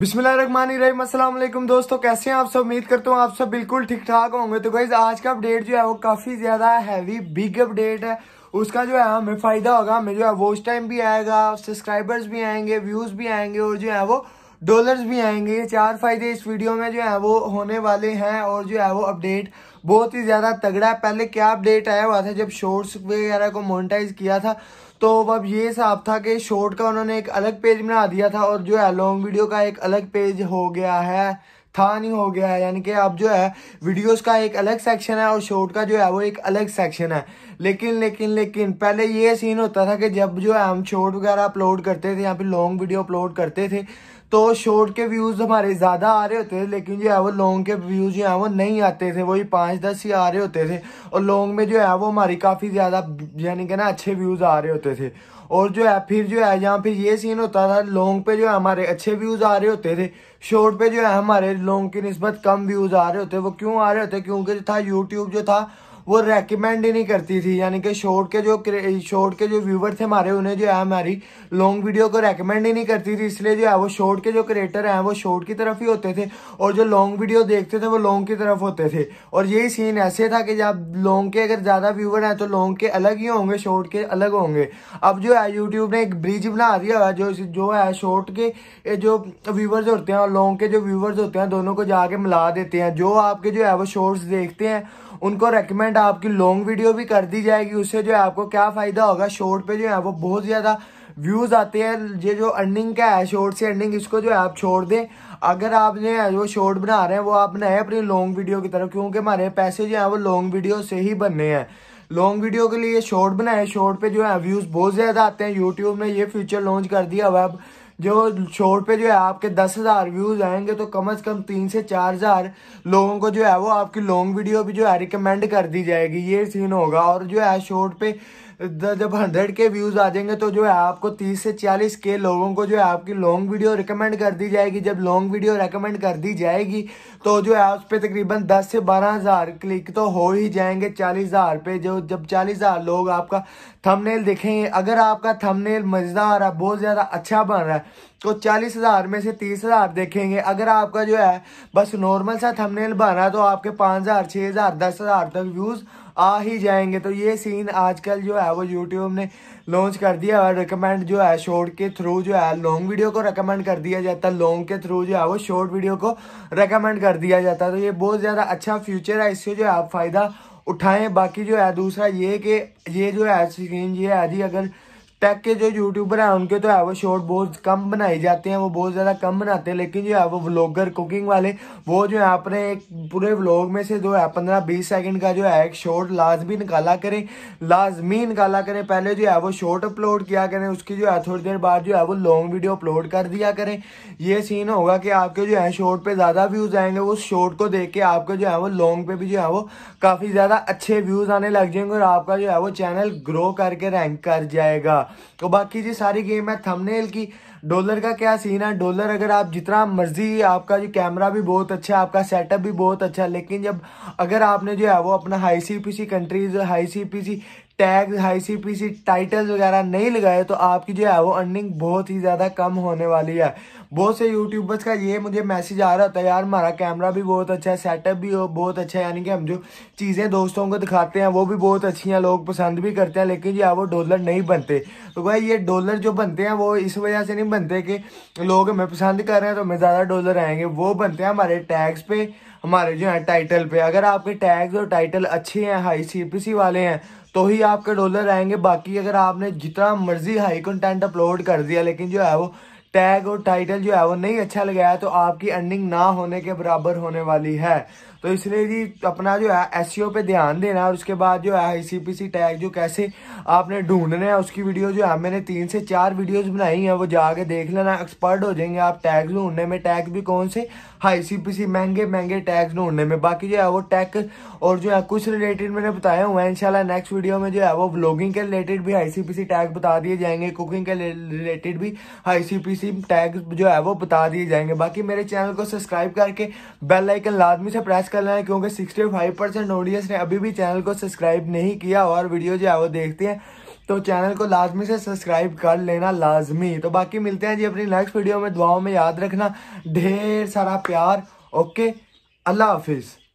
बिस्मिल्लाम दोस्तों कैसे हैं आप सब उम्मीद करता हूँ आप सब बिल्कुल ठीक ठाक होंगे तो गाइज आज का अपडेट जो है वो काफ़ी ज़्यादा हैवी बिग अपडेट है उसका जो है हमें फ़ायदा होगा हमें जो है वॉच टाइम भी आएगा सब्सक्राइबर्स भी आएंगे व्यूज़ भी आएंगे और जो है वो डॉलर्स भी आएंगे ये चार फ़ायदे इस वीडियो में जो है वो होने वाले हैं और जो है वो अपडेट बहुत ही ज़्यादा तगड़ा है पहले क्या अपडेट आया हुआ था जब शॉर्ट्स वगैरह को मोनिटाइज किया था तो अब ये हिसाब था कि शॉर्ट का उन्होंने एक अलग पेज बना दिया था और जो है लॉन्ग वीडियो का एक अलग पेज हो गया है था नहीं हो गया है यानी कि अब जो है वीडियोस का एक अलग सेक्शन है और शॉर्ट का जो है वो एक अलग सेक्शन है लेकिन लेकिन लेकिन पहले ये सीन होता था कि जब जो है हम शॉर्ट वगैरह अपलोड करते थे या फिर लॉन्ग वीडियो अपलोड करते थे तो शॉर्ट के व्यूज़ हमारे ज़्यादा आ रहे होते थे लेकिन जो है वो लॉन्ग के व्यूज़ जो है वो नहीं आते थे वही पांच दस ही आ रहे होते थे और लॉन्ग में जो है वो हमारी काफ़ी ज़्यादा यानी कि ना अच्छे व्यूज़ आ रहे होते थे और जो है फिर जो है यहाँ फिर ये सीन होता था लॉन्ग पे जो है हमारे अच्छे व्यूज़ आ रहे होते थे शॉर्ट पे जो है हमारे लॉन्ग की नस्बत कम व्यूज़ आ रहे होते वो क्यों आ रहे होते क्योंकि जो था यूट्यूब जो था वो रेकमेंड ही नहीं करती थी यानी कि शॉर्ट के जो शॉर्ट के जो व्यूवर थे हमारे उन्हें जो है हमारी लॉन्ग वीडियो को रेकमेंड ही नहीं करती थी इसलिए जो है वो शॉर्ट के जो क्रिएटर हैं वो शॉर्ट की तरफ ही होते थे और जो लॉन्ग वीडियो देखते थे वो लॉन्ग की तरफ होते थे और यही सीन ऐसे था कि जब लॉन्ग के अगर ज़्यादा व्यूवर हैं तो लॉन्ग के अलग ही होंगे शॉर्ट के अलग होंगे अब जो है यूट्यूब ने एक ब्रिज बना दिया हुआ जो जो है शॉर्ट के जो व्यूवर्स होते हैं और लॉन्ग के जो व्यूवर्स होते हैं दोनों को जाके मिला देते हैं जो आपके जो है वो शॉर्ट्स देखते हैं उनको रेकमेंड फ्रेंड आपकी लॉन्ग वीडियो भी कर दी जाएगी उससे जो है आपको क्या फायदा होगा शॉर्ट पे जो है वो बहुत ज्यादा व्यूज आते हैं ये जो अर्निंग का है शॉर्ट से अर्निंग इसको जो है आप छोड़ दें अगर आप जो है वो शॉर्ट बना रहे हैं वो आप बनाए अपनी लॉन्ग वीडियो की तरफ क्योंकि हमारे पैसे जो है वो लॉन्ग वीडियो से ही बनने हैं लॉन्ग वीडियो के लिए शॉर्ट बनाए शॉर्ट पे जो है व्यूज बहुत ज्यादा आते हैं यूट्यूब ने ये फ्यूचर लॉन्च कर दिया हुआ अब जो शॉर्ट पे जो है आपके दस हज़ार व्यूज़ आएंगे तो कम अज़ कम तीन से चार हज़ार लोगों को जो है वो आपकी लॉन्ग वीडियो भी जो है रिकमेंड कर दी जाएगी ये सीन होगा और जो है शॉर्ट पे जब हंड्रेड के व्यूज़ आ जाएंगे तो जो है आपको तीस से चालीस के लोगों को जो है आपकी लॉन्ग वीडियो रिकमेंड कर दी जाएगी जब लॉन्ग वीडियो रिकमेंड कर दी जाएगी तो जो है उस पर तकरीबन दस से बारह हज़ार क्लिक तो हो ही जाएंगे चालीस हज़ार पे जो जब चालीस हज़ार लोग आपका थंबनेल देखेंगे अगर आपका थंबनेल मज़ेदार है बहुत ज़्यादा अच्छा बन रहा है तो चालीस हज़ार में से तीस हज़ार देखेंगे अगर आपका जो है बस नॉर्मल सा थंबनेल बन रहा है तो आपके पाँच हज़ार छः हज़ार दस हज़ार तक व्यूज़ आ ही जाएंगे तो ये सीन आजकल जो है वो यूट्यूब ने लॉन्च कर दिया और रिकमेंड जो है शॉर्ट के थ्रू जो है लॉन्ग वीडियो को रिकमेंड कर दिया जाता है लॉन्ग के थ्रू जो है वो शॉर्ट वीडियो को रिकमेंड कर दिया जाता है तो ये बहुत ज़्यादा अच्छा फ्यूचर है इससे जो है आप फ़ायदा उठाएं बाकी जो है दूसरा ये कि ये जो है स्क्रीन ये है जी अगर टेक के जो यूट्यूबर हैं उनके तो है वो शॉर्ट बहुत कम बनाए जाते हैं वो बहुत ज़्यादा कम बनाते हैं लेकिन जो है वो व्लॉगर कुकिंग वाले वो जो है अपने एक पूरे व्लॉग में से जो है पंद्रह बीस सेकंड का जो है एक शॉर्ट लाजमी निकाला करें लाजमी निकाला करें पहले जो है वो शॉर्ट अपलोड किया करें उसकी जो है थोड़ी देर बाद जो है वो लॉन्ग वीडियो अपलोड कर दिया करें ये सीन होगा कि आपके जो है शॉर्ट पर ज़्यादा व्यूज़ आएंगे उस शॉर्ट को देख के आपके जो है वो लॉन्ग पे भी जो है वो काफ़ी ज़्यादा अच्छे व्यूज़ आने लग जाएंगे और आपका जो है वो चैनल ग्रो करके रैंक कर जाएगा तो बाकी जी सारी गेम है थंबनेल की डॉलर का क्या सीन है डॉलर अगर आप जितना मर्जी आपका जो कैमरा भी बहुत अच्छा है आपका सेटअप भी बहुत अच्छा है लेकिन जब अगर आपने जो है वो अपना high C P C countries high C P C tag high C P C titles वगैरह नहीं लगाए तो आपकी जो है वो अर्निंग बहुत ही ज़्यादा कम होने वाली है बहुत से यूट्यूबर्स का ये मुझे मैसेज आ रहा होता है यार हमारा कैमरा भी बहुत अच्छा है सेटअप भी बहुत अच्छा है यानी कि हम जो चीज़ें दोस्तों को दिखाते हैं वो भी बहुत अच्छी हैं लोग पसंद भी करते हैं लेकिन जो है वो डॉलर नहीं बनते तो भाई ये डॉलर जो बनते हैं वो इस वजह से नहीं बनते कि लोग हमें पसंद कर रहे हैं तो हमें ज़्यादा डॉलर आएंगे वो बनते हैं हमारे टैग्स पे हमारे जो है टाइटल पे अगर आपके टैग्स और टाइटल अच्छे हैं हाई सी वाले हैं तो ही आपके डॉलर आएंगे बाकी अगर आपने जितना मर्जी हाई कंटेंट अपलोड कर दिया लेकिन जो है वो टैग और टाइटल जो है वो नहीं अच्छा लगाया तो आपकी अर्निंग ना होने के बराबर होने वाली है तो इसलिए जी अपना जो है एस e पे ध्यान देना और उसके बाद जो है आई टैग जो कैसे आपने ढूंढने है उसकी वीडियो जो है मैंने तीन से चार वीडियोस बनाई हैं वो जाके देख लेना एक्सपर्ट हो जाएंगे आप टैग ढूंढने में टैग भी कौन से हाई सी महंगे महंगे टैग ढूंढने में बाकी जो है वो टैग और जो है कुछ रिलेटेड मैंने बताया हुआ है इनशाला नेक्स्ट वीडियो में जो है वो ब्लॉगिंग के रिलेटेड भी आईसीपीसी टैग बता दिए जाएंगे कुकिंग के रिलेटेड भी हाई सिम टैग जो है वो बता दिए जाएंगे बाकी मेरे चैनल को सब्सक्राइब करके बेल आइकन लाजमी से प्रेस कर लेना क्योंकि सिक्सटी फाइव परसेंट ऑडियंस ने अभी भी चैनल को सब्सक्राइब नहीं किया और वीडियो जो है वो देखते हैं तो चैनल को लाजमी से सब्सक्राइब कर लेना लाजमी तो बाकी मिलते हैं जी अपनी नेक्स्ट वीडियो में दुआओं में याद रखना ढेर सारा प्यार ओके अल्लाह हाफिज़